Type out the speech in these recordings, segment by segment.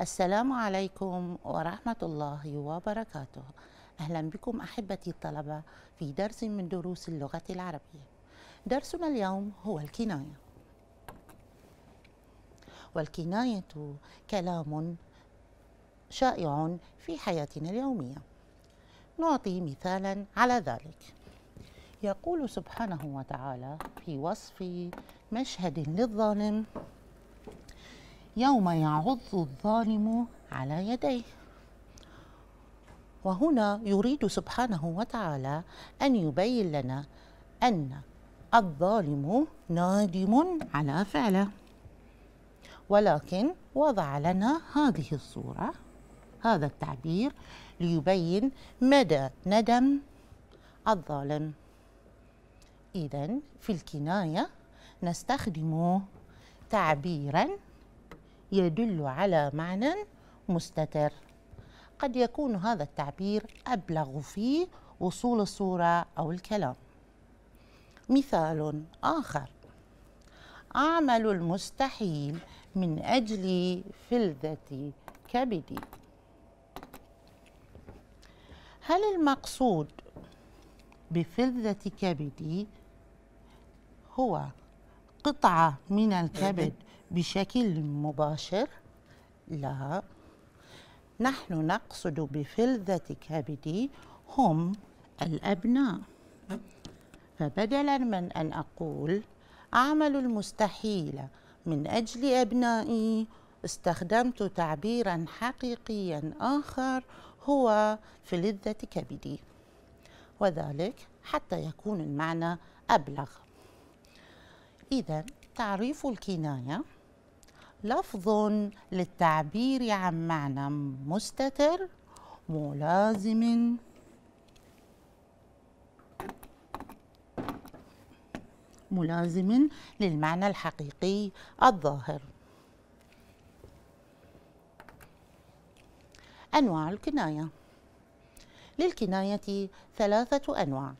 السلام عليكم ورحمة الله وبركاته أهلا بكم أحبتي الطلبة في درس من دروس اللغة العربية درسنا اليوم هو الكناية والكناية كلام شائع في حياتنا اليومية نعطي مثالا على ذلك يقول سبحانه وتعالى في وصف مشهد للظالم يوم يعض الظالم على يديه وهنا يريد سبحانه وتعالى ان يبين لنا ان الظالم نادم على فعله ولكن وضع لنا هذه الصوره هذا التعبير ليبين مدى ندم الظالم اذا في الكنايه نستخدم تعبيرا يدل على معنى مستتر قد يكون هذا التعبير أبلغ في وصول الصورة أو الكلام مثال آخر أعمل المستحيل من أجل فلذة كبدي هل المقصود بفلذة كبدي هو قطعة من الكبد بشكل مباشر لا نحن نقصد بفلذة كبدي هم الأبناء فبدلا من أن أقول أعمل المستحيل من أجل أبنائي استخدمت تعبيرا حقيقيا آخر هو فلذة كبدي وذلك حتى يكون المعنى أبلغ إذا تعريف الكناية لفظ للتعبير عن معنى مستتر ملازم ملازم للمعنى الحقيقي الظاهر أنواع الكناية للكناية ثلاثة أنواع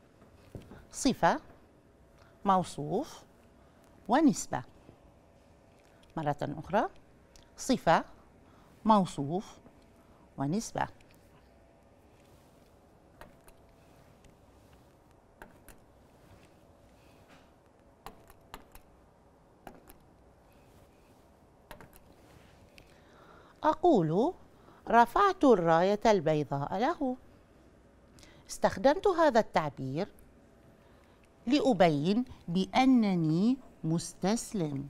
صفة موصوف ونسبة مرة أخرى صفة موصوف ونسبة أقول رفعت الراية البيضاء له استخدمت هذا التعبير لأبين بأنني مستسلم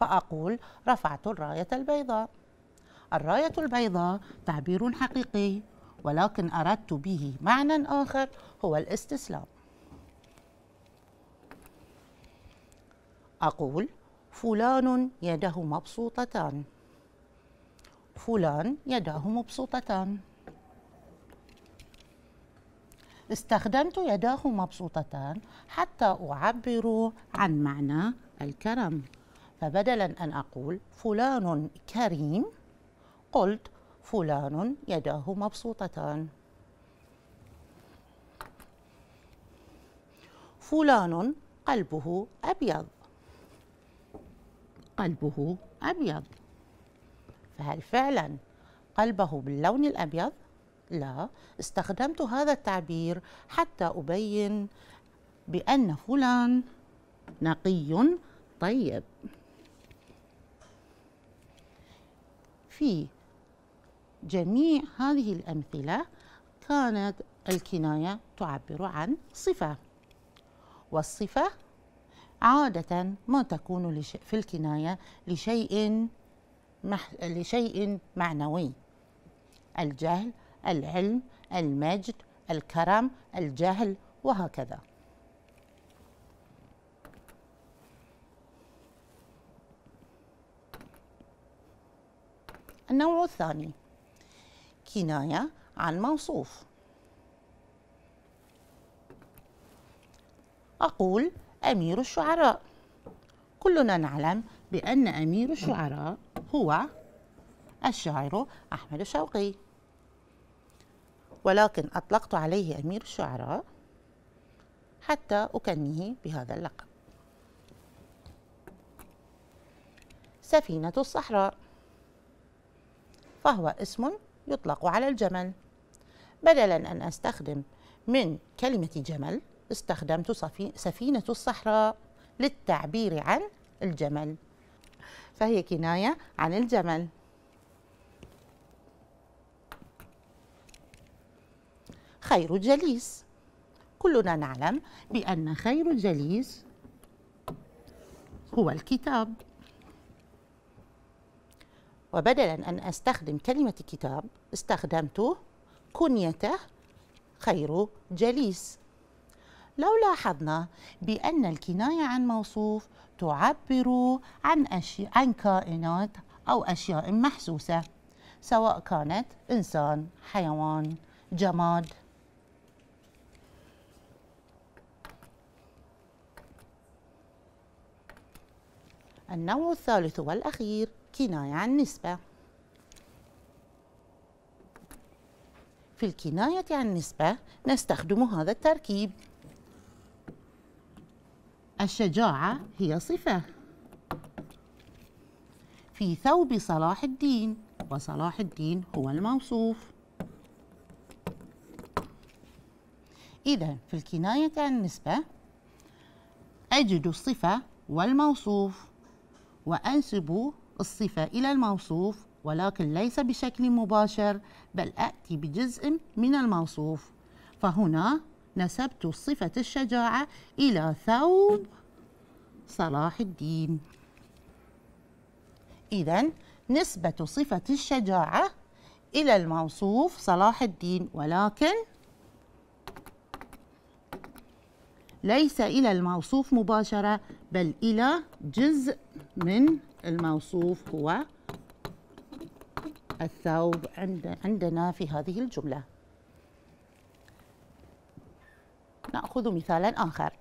فأقول رفعت الراية البيضاء الراية البيضاء تعبير حقيقي ولكن أردت به معنى آخر هو الاستسلام أقول فلان يده مبسوطتان فلان يداه مبسوطتان استخدمت يداه مبسوطتان حتى أعبر عن معنى الكرم فبدلا أن أقول فلان كريم قلت فلان يداه مبسوطتان فلان قلبه أبيض قلبه أبيض فهل فعلا قلبه باللون الأبيض؟ لا استخدمت هذا التعبير حتى أبين بأن فلان نقي طيب في جميع هذه الأمثلة كانت الكناية تعبر عن صفة والصفة عادة ما تكون في الكناية لشيء مح... لشيء معنوي الجهل العلم المجد الكرم الجهل وهكذا النوع الثاني كناية عن موصوف أقول أمير الشعراء كلنا نعلم بأن أمير الشعراء هو الشاعر أحمد شوقي ولكن أطلقت عليه أمير الشعراء حتى أكنيه بهذا اللقب سفينة الصحراء فهو اسم يطلق على الجمل بدلا أن أستخدم من كلمة جمل استخدمت سفينة الصحراء للتعبير عن الجمل فهي كناية عن الجمل خير الجليس كلنا نعلم بأن خير الجليس هو الكتاب وبدلا أن أستخدم كلمة كتاب استخدمت كنيته خير جليس لو لاحظنا بأن الكناية عن موصوف تعبر عن, أشي... عن كائنات أو أشياء محسوسة سواء كانت إنسان حيوان جماد النوع الثالث والأخير كناية عن نسبة في الكناية عن نسبة نستخدم هذا التركيب الشجاعة هي صفة في ثوب صلاح الدين وصلاح الدين هو الموصوف إذا في الكناية عن نسبة أجد الصفة والموصوف وأنسب الصفة إلى الموصوف ولكن ليس بشكل مباشر بل أتي بجزء من الموصوف فهنا نسبت صفة الشجاعة إلى ثوب صلاح الدين إذا نسبة صفة الشجاعة إلى الموصوف صلاح الدين ولكن ليس إلى الموصوف مباشرة بل إلى جزء من الموصوف هو الثوب عندنا في هذه الجملة نأخذ مثالا آخر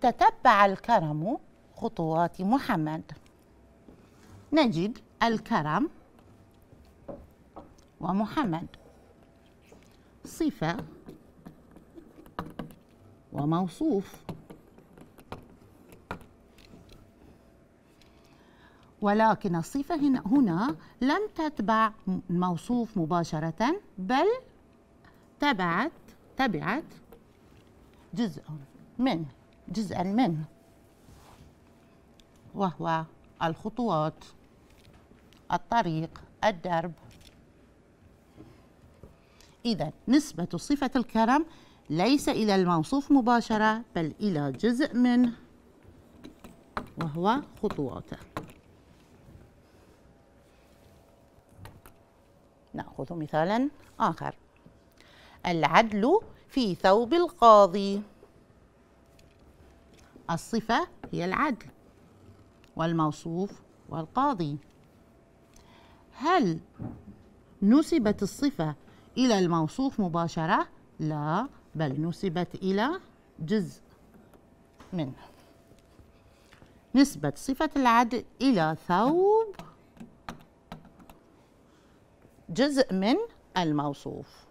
تتبع الكرم خطوات محمد نجد الكرم ومحمد صفة وموصوف ولكن الصفة هنا, هنا لم تتبع الموصوف مباشرة بل تبعت تبعت جزء من جزءا منه وهو الخطوات الطريق الدرب إذا نسبة صفة الكرم ليس إلى الموصوف مباشرة بل إلى جزء منه وهو خطواته نأخذ مثالا آخر العدل في ثوب القاضي الصفة هي العدل والموصوف والقاضي هل نسبت الصفة إلى الموصوف مباشرة؟ لا بل نسبت إلى جزء منه نسبة صفة العدل إلى ثوب جزء من الموصوف